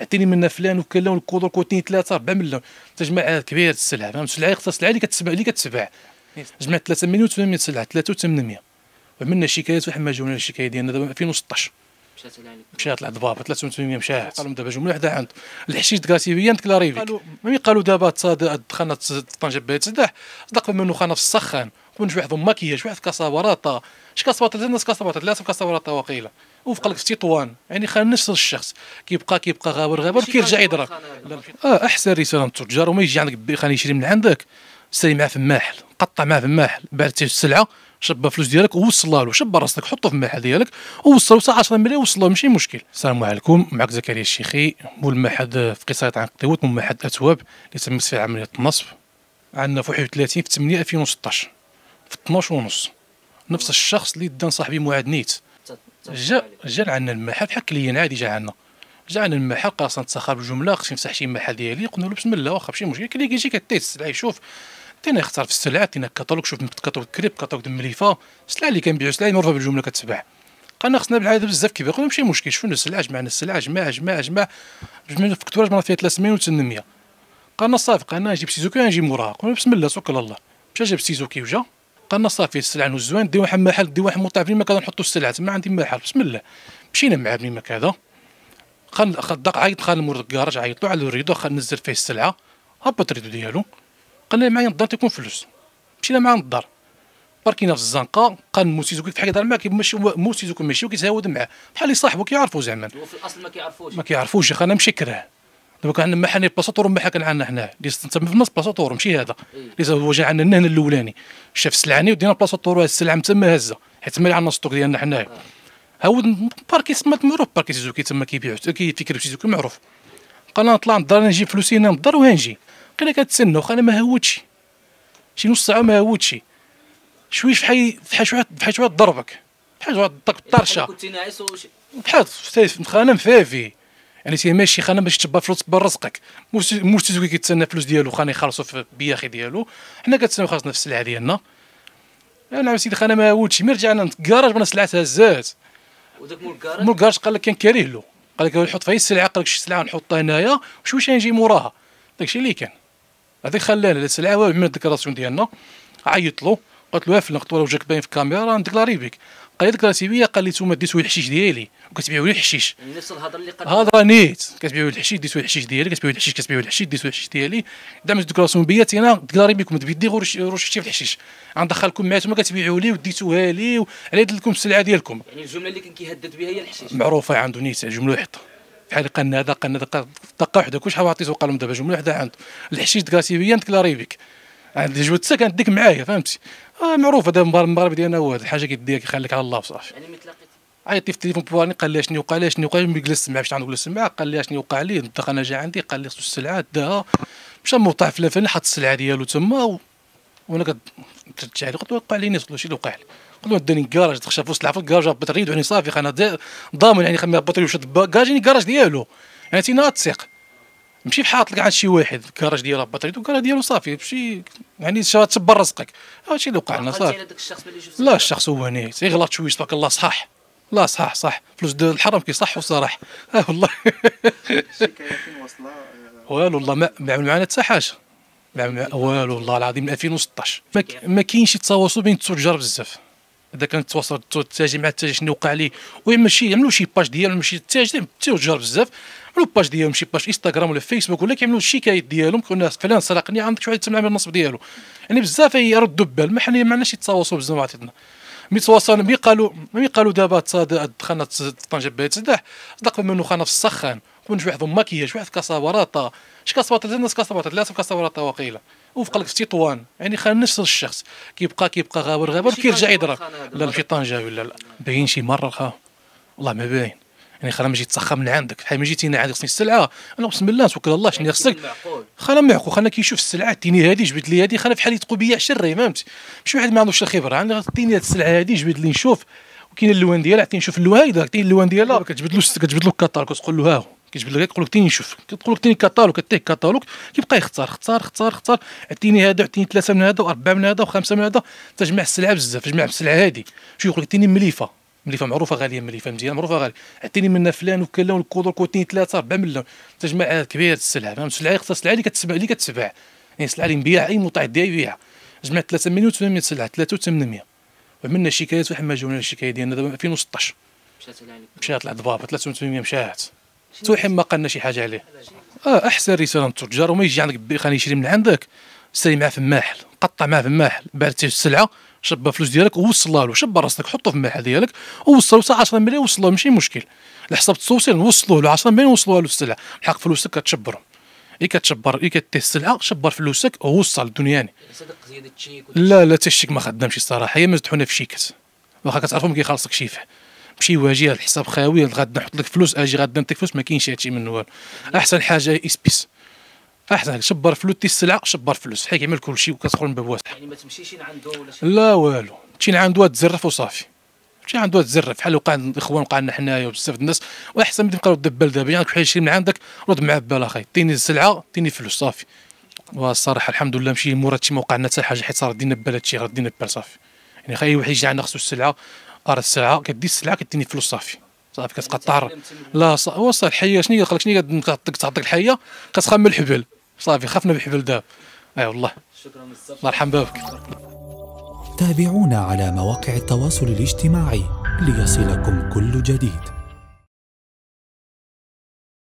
عطيني منا فلان وكلا والكودر الكودر كوتين ثلاثه اربعه مليون تجمع كبير السلعه فهمت السلعه يخصها السلعه اللي كتسبع اللي كتسبع جمعت 300 و 800 سلعه 3800 وعملنا شكايات وحنا جاونا الشكايه ديالنا دابا 2016 مشات على مشات الضباب 300 مشات قالوا دابا جمله وحده عند الحشيش كلاسيفيا كلاريفي قالوا ملي قالوا دابا تصاد دخلنا طنجه بها تصدح صدق منو خانا في السخان كون شي واحد ماكياج واحد كاسابراطا شي كاسابراطا ثلاث ناس كاسابراطا ثلاثه كاسابراطا وقيله وفق لك في تطوان يعني خان نفس الشخص كيبقى كيبقى غابر غابر كيرجع يضرب اه احسن رساله للتجار وما يجي عندك خان يشري من عندك سري معاه في الماحل قطع معاه في الماحل بعد السلعه شبه فلوس ديالك ووصلها له شبه راسك حطه في المحل ديالك ووصلوا حتى 10 مليون وصلوا ماشي مشكل السلام عليكم معك زكريا الشيخي مول المعهد في قصايد عن قدوات مول محد الاتواب اللي تمت فيه عمليه النصب عندنا في 31 في 8 2016 في 12 ونص نفس الشخص اللي دان صاحبي معاد نيت جا جا عندنا المحل بحال لي عادي جا عندنا جا عندنا المحل قال خاصنا نتسخر بالجمله خصني نفتح شي محل ديالي قلنا له بسم الله واخا ماشي مشكل كلي كيجي كتيست السلعه يشوف تينا يختار في السلعه تينا كاتالوج شوف كاتالوج كريب كاتالوج مليفه السلعه اللي كنبيعو سلعه مورفه بالجمله كتباع قالنا خصنا بالعاده بزاف قلنا ماشي مشكل شوفنا السلعه جمعنا السلعه جمع جمع جمع جمع في كتوره جمعنا فيها 300 و 800 قالنا صافي قالنا نجيب سيزوكي نجيب موراها قلنا بسم الله توكل الله مشى جاب سيزوكي وجا قالنا صافي السلعه نهز زوين دي واحد محل دي واحد موطع في مكان نحطو السلعه تما عندي محل بسم الله مشينا معاه في هذا خل دق عيط خال المورد الكراج عيطلو على الريدو خل نزل فيه السلعه هبط الريدو ديالو قال لي معايا الدار تيكون فلوس مشينا معاه للدار باركينا في الزنقه قال موسيزو كيف حكى دار معاه كيمشي زوكي ماشي وكيتهاود معاه بحال اللي صاحبو كيعرفو زعما هو في الاصل ما كيعرفوش ما كيعرفوش يا اخي انا كره دابا كان ما حنا بلاصه ما حكى عندنا حنا انت في النص بلاصه ماشي هذا إيه. اللي هو جا عندنا هنا الاولاني شاف السلعاني ودينا بلاصه طور السلعه تما هزه حيت ما عندنا السطوك ديالنا حنايا هاود آه. باركي تما معروف باركي زوكي تما كيبيع كيفكر زوكي معروف قال انا نطلع للدار الدار نجيب فلوسي هنا للدار الدار وهنجي بقينا كنتسنى واخا انا ما هوتش شي نص ساعه ما هوتش شويه فحال فحال شويه فحال شويه ضربك بحال شويه ضربك الطرشه بحال في خانم فافي يعني سي ماشي خانم باش تبا فلوس تبا رزقك موش تزوي كيتسنى فلوس ديالو خان يخلصوا في بياخي ديالو حنا كنتسناو خاصنا في السلعه ديالنا انا سيدي خانا ما هوتش ملي رجعنا للكراج بنا السلعه تهزات وداك مول الكراج مول الكراج قال لك كان كاريه له قال لك نحط فيه السلعه قال لك شي سلعه نحطها هنايا وشويه نجي موراها داكشي اللي كان هذيك خلانا السلعه سلعه من الديكلاراسيون ديالنا عيط له قلت له فلان قلت له وجهك باين في الكاميرا نديكلاري بك قال لي ديكلاريتي بيا قال لي نتوما ديتو الحشيش ديالي وكتبيعوا لي الحشيش نفس الهضره اللي قال هضره نيت كتبيعوا لي الحشيش ديتو الحشيش ديالي كتبيعوا لي الحشيش كتبيعوا لي الحشيش ديتو الحشيش ديالي دعمت ديكلاراسيون بيا تينا ديكلاري بكم تبيدي غير شفتي في الحشيش غندخلكم معايا نتوما كتبيعوا لي وديتوها لي على يد لكم السلعه ديالكم يعني الجمله اللي كان كيهدد بها هي الحشيش معروفه عنده نيت جمله وحده بحال يعني هذا قناده دقه وحده كلشي عطيتو وقال لهم دابا جمله وحده عنده الحشيش كلاسيفيا نتكلاري بك عند جوتسا كانت ديك معايا فهمتي آه معروف هذا المغرب ديالنا هو هذه الحاجه كيديها كيخليك على الله وصافي يعني متلاقيت عيطت في التليفون بواني قال لي شنو وقع لي شنو وقع لي جلست معاه باش نقول سمع قال لي شنو وقع لي دق انا جا عندي قال لي خصو السلعه داها مشى موطع في لافن حط السلعه ديالو تما وانا كنت عليه قلت له وقع لي نيت شي اللي وقع لي قلت له داني كراج تخشى في وسط العفو الكراج بطري يعني صافي انا ضامن يعني خمي بطري وشد يعني الكراج ديالو يعني تينا تسيق ماشي بحال لك عند شي واحد الكراج ديالو بطريت الكراج ديالو صافي ماشي يعني تبر رزقك هادشي اللي وقع لنا صافي لا الشخص هو هنا غلط شويه تبارك الله صحاح لا صح صح فلوس الحرام كيصح وصراح اه والله الشكايه فين واصله والو والله ما عمل معنا حتى حاجه ما عمل والو والله العظيم من 2016 ما, كاينش تواصل بين التجار بزاف اذا كان تواصل التاجر مع التاجر شنو وقع ليه ويعمل يعملوا شي باج ديالهم شي التاجر تجار بزاف يعملوا باج ديالهم شي باج انستغرام ولا فيسبوك ولا كيعملوا الشكايات ديالهم كنا فعلا سرقني عندك واحد تسمع من النصب ديالو يعني بزاف يردوا بال ما حنا ما عندناش يتواصلوا بزاف مع بعضنا مي تواصلنا مي قالوا مي قالوا دابا دخلنا طنجه بهاد صداح صدق منو خانا في السخان كون واحد ماكياج واحد كاسابراطه اش كاسابراطه الناس كاسابراطه ثلاثه كاسابراطه وقيله وفق لك في تطوان يعني خا نفس الشخص كيبقى كيبقى غاور غاور كيرجع يضرب لا الحيطان جا لا لا باين شي مره خا والله ما باين يعني خلا ما جيت من عندك بحال ما جيتي هنا عندك خصني السلعه انا بسم الله توكل الله شنو خصك خلا معقول خلا كيشوف السلعه عطيني هذه جبد لي هذه خلا بحال يتقو بيا شري فهمتي ماشي واحد ما عندوش الخبره عندي عطيني هذه السلعه هذه جبد لي نشوف وكاين اللوان ديالها عطيني نشوف اللوان ديالها عطيني اللوان ديالها كتجبد له كتجبد له كتقول له ها هو كيجبد لك يقول لك تيني شوف كتقول لك تيني كاتالوك كتيه كاتالوك كيبقى يختار اختار اختار اختار عطيني هذا عطيني ثلاثه من هذا واربعه من هذا وخمسه من هذا تجمع السلعه بزاف تجمع السلعه هذه شو يقول لك تيني مليفه مليفه معروفه غاليه مليفه مزيانه معروفه غاليه عطيني منها فلان وكان لون كودر كوتين ثلاثه اربعه من اللون تجمع كبير السلعه فهم السلعه يختار السلعه اللي كتسبع اللي كتسبع يعني السلعه اللي نبيع اي متعدي يبيعها جمع 3 مليون 800 سلعه 3 و 800 وعملنا شكايات وحنا ما جاونا الشكايه ديالنا دابا 2016 مشات على الضباب 3800 مشات توحم ما قالنا شي حاجه عليه اه احسن رساله للتجار وما يجي عندك بيخان يشري من عندك سري معاه في الماحل قطع معاه في الماحل بعتيه السلعه شبه فلوس ديالك ووصلها له شبه راسك حطه في الماحل ديالك ووصل له 10 مليون له ماشي مشكل الحساب السوسي نوصلوه له 10 مليون وصلوا له السلعه حق فلوسك كتشبرهم اي كتشبر اي كتي السلعه شبر فلوسك ووصل الدنياني يعني. لا لا حتى الشيك ما خدامش الصراحه هي مزدحونا في شيكات واخا كتعرفهم كيخلصك شي فيه مشي واجي الحساب خاوي غادي نحط لك فلوس اجي غادي نعطيك فلوس ما كاينش هادشي من والو احسن حاجه اسبيس احسن شبر فلوس تي السلعه شبر فلوس حيت يعمل كلشي وكتدخل من باب واسع يعني ما تمشيش لعندو ولا شي لا والو تمشي لعندو تزرف وصافي تمشي عنده تزرف بحال وقع الاخوان وقع لنا حنايا وبزاف الناس واحسن ملي رد بال دابا يعني بحال شي من عندك رد مع بال اخي تيني السلعه تيني فلوس صافي والصراحه الحمد لله ماشي مورا هادشي ما وقع لنا حتى حاجه حيت ردينا بال هادشي ردينا بال صافي يعني خاي واحد يجي عندنا خصو السلعه راه الساعه كدي السلعه كديني فلوس صافي صافي كتقطع لا هو صافي الحيه شنو هي قالك شنو كتعطيك تعطيك الحيه كتخمم الحبل صافي خفنا بالحبل دابا اي والله شكرا بزاف الله يرحم بابك تابعونا على مواقع التواصل الاجتماعي ليصلكم كل جديد